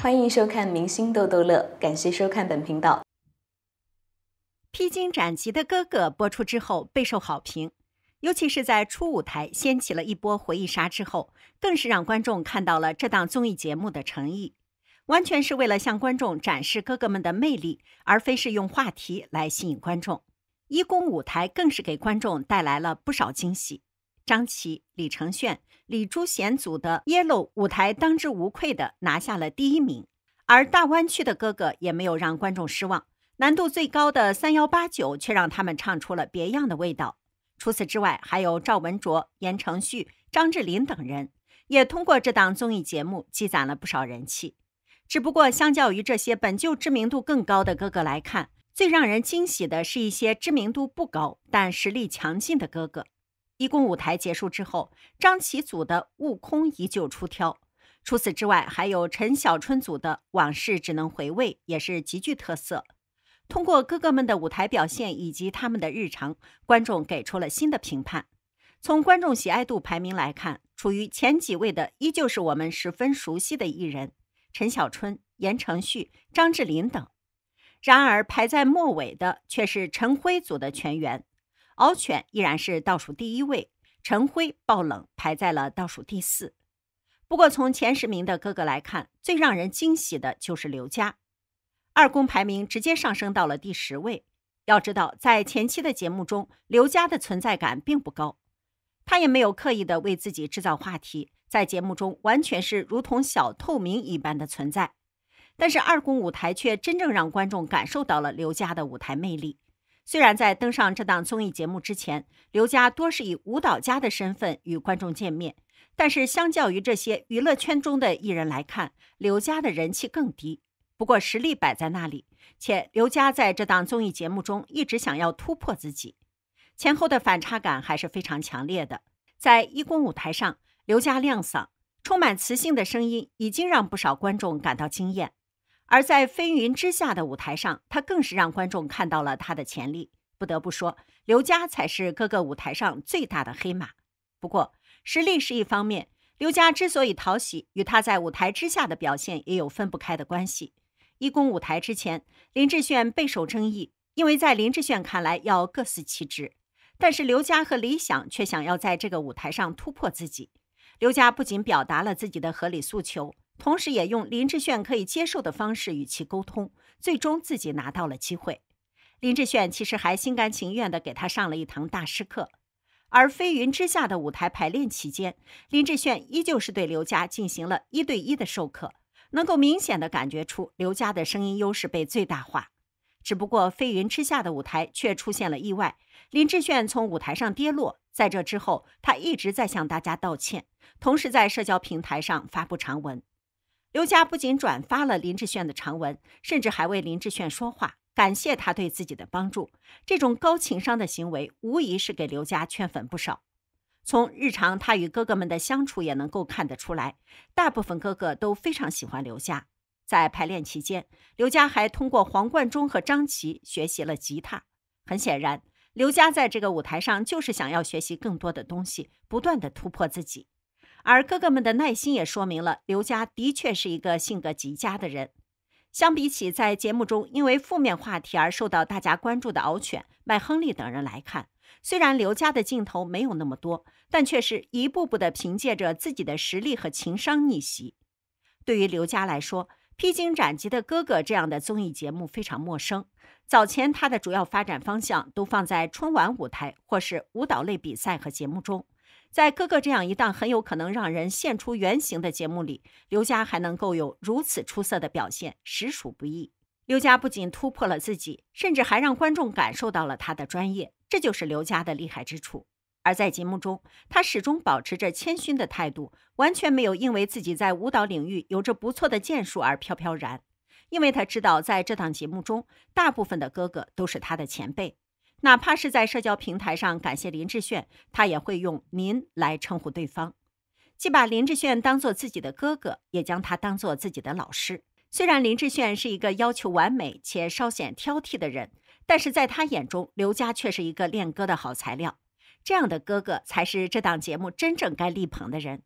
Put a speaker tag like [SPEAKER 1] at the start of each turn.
[SPEAKER 1] 欢迎收看《明星逗逗乐》，感谢收看本频道。披荆斩棘的哥哥播出之后备受好评，尤其是在初舞台掀起了一波回忆杀之后，更是让观众看到了这档综艺节目的诚意，完全是为了向观众展示哥哥们的魅力，而非是用话题来吸引观众。一公舞台更是给观众带来了不少惊喜。张琪、李承铉、李朱贤组的《Yellow》舞台当之无愧的拿下了第一名，而大湾区的哥哥也没有让观众失望，难度最高的《三幺八九》却让他们唱出了别样的味道。除此之外，还有赵文卓、言承旭、张智霖等人也通过这档综艺节目积攒了不少人气。只不过，相较于这些本就知名度更高的哥哥来看，最让人惊喜的是一些知名度不高但实力强劲的哥哥。一共舞台结束之后，张琪组的《悟空》依旧出挑。除此之外，还有陈小春组的《往事只能回味》也是极具特色。通过哥哥们的舞台表现以及他们的日常，观众给出了新的评判。从观众喜爱度排名来看，处于前几位的依旧是我们十分熟悉的艺人：陈小春、言承旭、张智霖等。然而排在末尾的却是陈辉组的全员。敖犬依然是倒数第一位，陈辉爆冷排在了倒数第四。不过从前十名的哥哥来看，最让人惊喜的就是刘佳，二公排名直接上升到了第十位。要知道，在前期的节目中，刘佳的存在感并不高，他也没有刻意的为自己制造话题，在节目中完全是如同小透明一般的存在。但是二公舞台却真正让观众感受到了刘佳的舞台魅力。虽然在登上这档综艺节目之前，刘佳多是以舞蹈家的身份与观众见面，但是相较于这些娱乐圈中的艺人来看，刘佳的人气更低。不过实力摆在那里，且刘佳在这档综艺节目中一直想要突破自己，前后的反差感还是非常强烈的。在一公舞台上，刘佳亮嗓，充满磁性的声音已经让不少观众感到惊艳。而在飞云之下的舞台上，他更是让观众看到了他的潜力。不得不说，刘佳才是各个舞台上最大的黑马。不过，实力是一方面，刘佳之所以讨喜，与他在舞台之下的表现也有分不开的关系。一公舞台之前，林志炫备受争议，因为在林志炫看来要各司其职，但是刘佳和李响却想要在这个舞台上突破自己。刘佳不仅表达了自己的合理诉求。同时，也用林志炫可以接受的方式与其沟通，最终自己拿到了机会。林志炫其实还心甘情愿地给他上了一堂大师课。而《飞云之下》的舞台排练期间，林志炫依旧是对刘佳进行了一对一的授课，能够明显的感觉出刘佳的声音优势被最大化。只不过，《飞云之下》的舞台却出现了意外，林志炫从舞台上跌落。在这之后，他一直在向大家道歉，同时在社交平台上发布长文。刘佳不仅转发了林志炫的长文，甚至还为林志炫说话，感谢他对自己的帮助。这种高情商的行为，无疑是给刘佳圈粉不少。从日常他与哥哥们的相处也能够看得出来，大部分哥哥都非常喜欢刘佳。在排练期间，刘佳还通过黄贯中和张琪学习了吉他。很显然，刘佳在这个舞台上就是想要学习更多的东西，不断的突破自己。而哥哥们的耐心也说明了刘佳的确是一个性格极佳的人。相比起在节目中因为负面话题而受到大家关注的敖犬、麦亨利等人来看，虽然刘佳的镜头没有那么多，但却是一步步的凭借着自己的实力和情商逆袭。对于刘佳来说，《披荆斩棘的哥哥》这样的综艺节目非常陌生。早前他的主要发展方向都放在春晚舞台或是舞蹈类比赛和节目中。在哥哥这样一档很有可能让人现出原形的节目里，刘佳还能够有如此出色的表现，实属不易。刘佳不仅突破了自己，甚至还让观众感受到了他的专业，这就是刘佳的厉害之处。而在节目中，他始终保持着谦逊的态度，完全没有因为自己在舞蹈领域有着不错的建树而飘飘然，因为他知道，在这档节目中，大部分的哥哥都是他的前辈。哪怕是在社交平台上感谢林志炫，他也会用“您”来称呼对方，既把林志炫当做自己的哥哥，也将他当做自己的老师。虽然林志炫是一个要求完美且稍显挑剔的人，但是在他眼中，刘佳却是一个练歌的好材料。这样的哥哥才是这档节目真正该力捧的人。